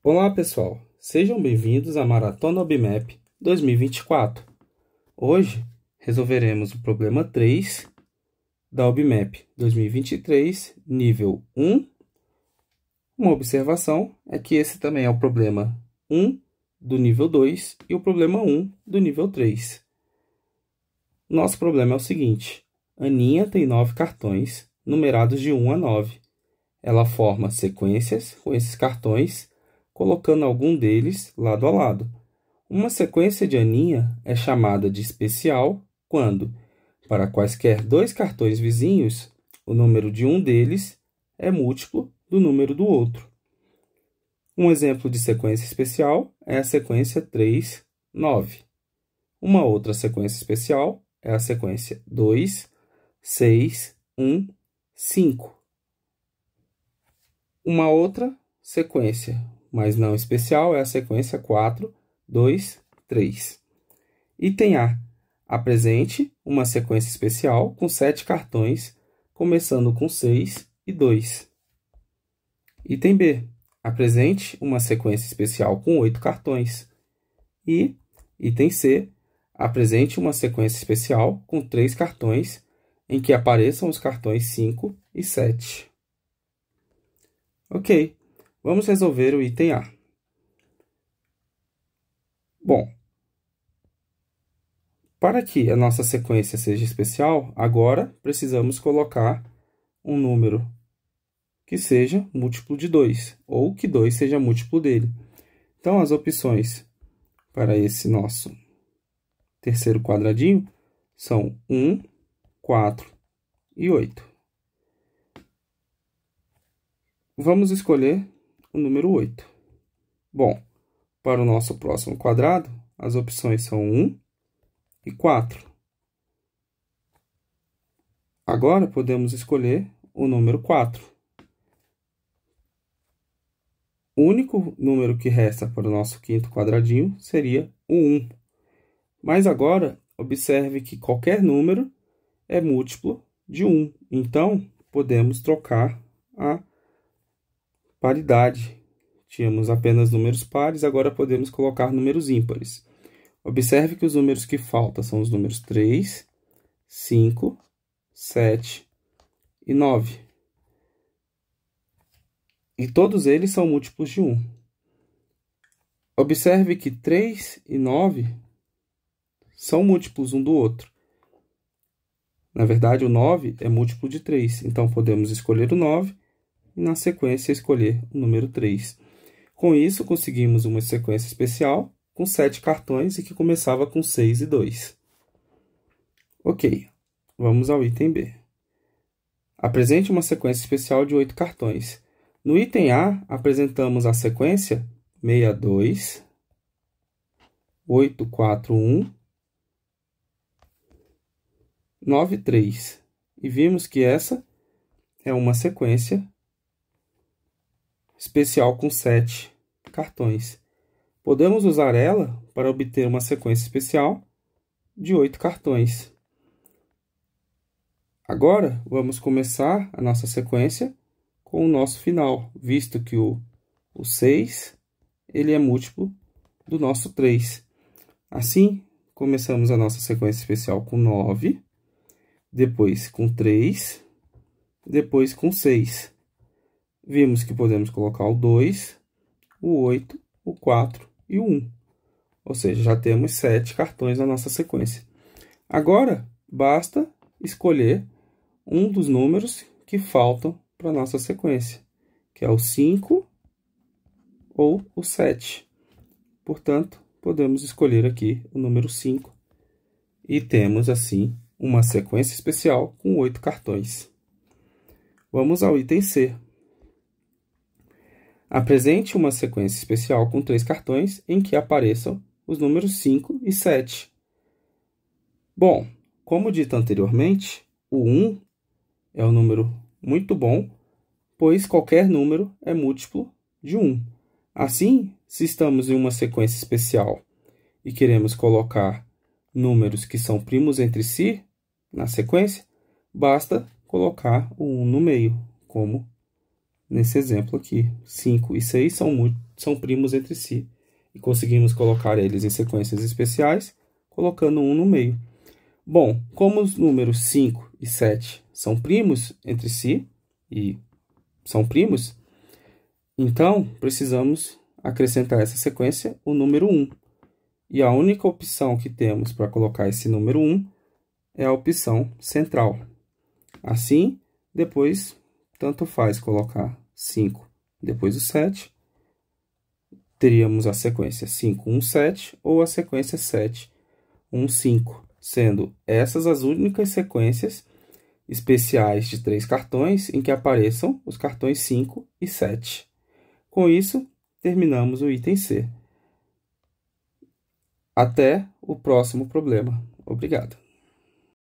Olá pessoal, sejam bem-vindos à Maratona OBMAP 2024. Hoje resolveremos o problema 3 da OBMAP 2023, nível 1. Uma observação é que esse também é o problema 1 do nível 2 e o problema 1 do nível 3. Nosso problema é o seguinte: Aninha tem 9 cartões, numerados de 1 a 9. Ela forma sequências com esses cartões colocando algum deles lado a lado. Uma sequência de aninha é chamada de especial quando, para quaisquer dois cartões vizinhos, o número de um deles é múltiplo do número do outro. Um exemplo de sequência especial é a sequência 3, 9. Uma outra sequência especial é a sequência 2, 6, 1, 5. Uma outra sequência mas não especial, é a sequência 4, 2, 3. Item A. Apresente uma sequência especial com 7 cartões, começando com 6 e 2. Item B. Apresente uma sequência especial com 8 cartões. E item C. Apresente uma sequência especial com 3 cartões, em que apareçam os cartões 5 e 7. Ok, Vamos resolver o item A. Bom, para que a nossa sequência seja especial, agora precisamos colocar um número que seja múltiplo de 2, ou que 2 seja múltiplo dele. Então, as opções para esse nosso terceiro quadradinho são 1, 4 e 8. Vamos escolher o número 8. Bom, para o nosso próximo quadrado, as opções são 1 e 4. Agora, podemos escolher o número 4. O único número que resta para o nosso quinto quadradinho seria o 1. Mas agora, observe que qualquer número é múltiplo de 1. Então, podemos trocar a Paridade. Tínhamos apenas números pares, agora podemos colocar números ímpares. Observe que os números que faltam são os números 3, 5, 7 e 9. E todos eles são múltiplos de 1. Observe que 3 e 9 são múltiplos um do outro. Na verdade, o 9 é múltiplo de 3, então podemos escolher o 9 e na sequência escolher o número 3. Com isso, conseguimos uma sequência especial com 7 cartões e que começava com 6 e 2. Ok, vamos ao item B. Apresente uma sequência especial de 8 cartões. No item A, apresentamos a sequência 62, 841, 93. E vimos que essa é uma sequência especial com 7 cartões. Podemos usar ela para obter uma sequência especial de 8 cartões. Agora, vamos começar a nossa sequência com o nosso final, visto que o, o 6 ele é múltiplo do nosso 3. Assim, começamos a nossa sequência especial com 9, depois com 3, depois com 6. Vimos que podemos colocar o 2, o 8, o 4 e o 1. Ou seja, já temos 7 cartões na nossa sequência. Agora, basta escolher um dos números que faltam para a nossa sequência, que é o 5 ou o 7. Portanto, podemos escolher aqui o número 5 e temos, assim, uma sequência especial com 8 cartões. Vamos ao item C. Apresente uma sequência especial com três cartões em que apareçam os números 5 e 7. Bom, como dito anteriormente, o 1 é um número muito bom, pois qualquer número é múltiplo de 1. Assim, se estamos em uma sequência especial e queremos colocar números que são primos entre si na sequência, basta colocar o 1 no meio, como nesse exemplo aqui. 5 e 6 são, são primos entre si. E conseguimos colocar eles em sequências especiais, colocando um no meio. Bom, como os números 5 e 7 são primos entre si, e são primos, então precisamos acrescentar essa sequência o número 1. E a única opção que temos para colocar esse número 1 é a opção central. Assim, depois tanto faz colocar 5 depois do 7, teríamos a sequência 5, 1, 7 ou a sequência 7, 1, 5, sendo essas as únicas sequências especiais de três cartões em que apareçam os cartões 5 e 7. Com isso, terminamos o item C. Até o próximo problema. Obrigado.